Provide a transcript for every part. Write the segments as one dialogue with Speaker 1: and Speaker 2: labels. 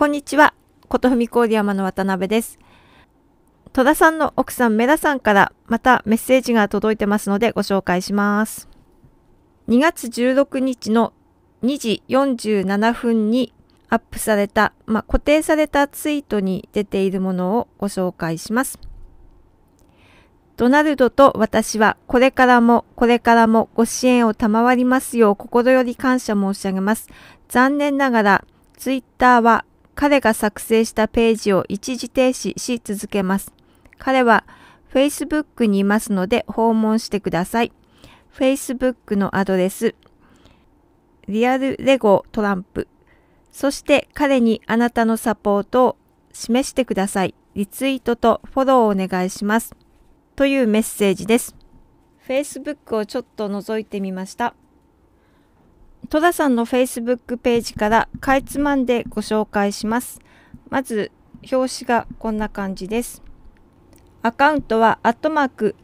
Speaker 1: こんにちは。ことふみの渡辺です。戸田さんの奥さん、メラさんからまたメッセージが届いてますのでご紹介します。2月16日の2時47分にアップされた、まあ、固定されたツイートに出ているものをご紹介します。ドナルドと私はこれからもこれからもご支援を賜りますよう心より感謝申し上げます。残念ながらツイッターは彼が作成したページを一時停止し続けます。彼は Facebook にいますので訪問してください。Facebook のアドレス、リアルレゴトランプ。そして彼にあなたのサポートを示してください。リツイートとフォローをお願いします。というメッセージです。Facebook をちょっと覗いてみました。戸田さんの Facebook ページからかいつまんでご紹介します。まず、表紙がこんな感じです。アカウントは、アットマーク、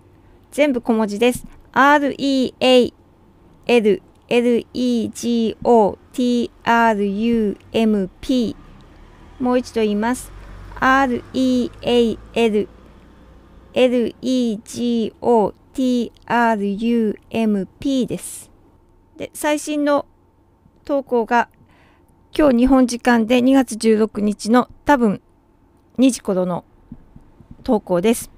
Speaker 1: 全部小文字です。real, legotrump もう一度言います。real, legotrump です。で、最新の投稿が今日日本時間で2月16日の多分2時頃の投稿です。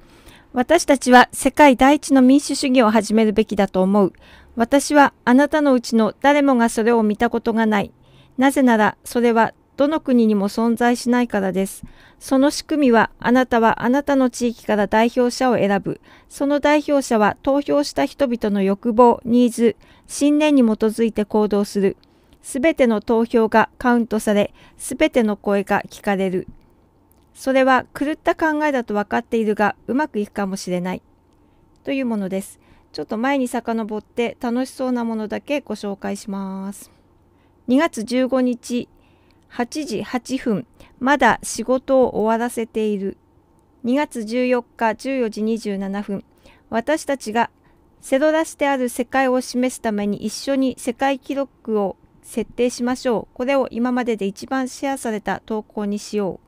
Speaker 1: 私たちは世界第一の民主主義を始めるべきだと思う。私はあなたのうちの誰もがそれを見たことがない。なぜならそれはどの国にも存在しないからです。その仕組みはあなたはあなたの地域から代表者を選ぶ。その代表者は投票した人々の欲望、ニーズ、信念に基づいて行動する。すべての投票がカウントされ、すべての声が聞かれる。それは狂った考えだと分かっているが、うまくいくかもしれない。というものです。ちょっと前に遡って楽しそうなものだけご紹介します。2月15日、8時8分、まだ仕事を終わらせている。2月14日14時27分、私たちがセロラしである世界を示すために一緒に世界記録を設定しましょう。これを今までで一番シェアされた投稿にしよ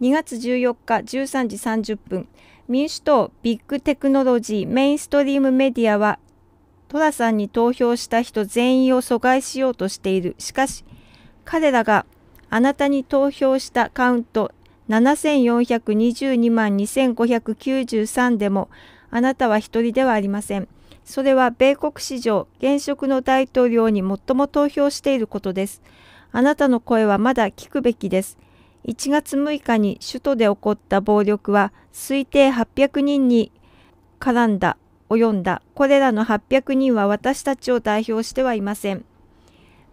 Speaker 1: う。2月14日13時30分、民主党ビッグテクノロジーメインストリームメディアは、トラさんに投票した人全員を阻害しようとしている。しかし、彼らがあなたに投票したカウント7422万2593でも、あなたは一人ではありません。それは米国史上現職の大統領に最も投票していることです。あなたの声はまだ聞くべきです。1月6日に首都で起こった暴力は推定800人に絡んだ、及んだ、これらの800人は私たちを代表してはいません。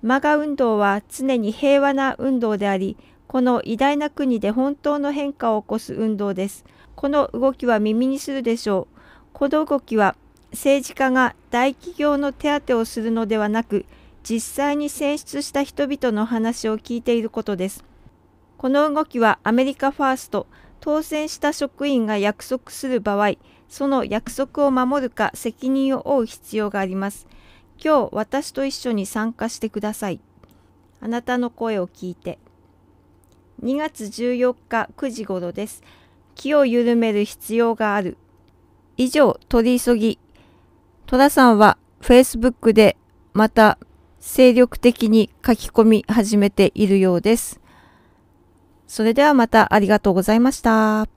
Speaker 1: マガ運動は常に平和な運動であり、この偉大な国で本当の変化を起こす運動です。この動きは耳にするでしょう。この動きは政治家が大企業の手当をするのではなく実際に選出した人々の話を聞いていることですこの動きはアメリカファースト当選した職員が約束する場合その約束を守るか責任を負う必要があります今日私と一緒に参加してくださいあなたの声を聞いて2月14日9時頃です気を緩める必要がある以上取り急ぎ戸田さんは Facebook でまた精力的に書き込み始めているようです。それではまたありがとうございました。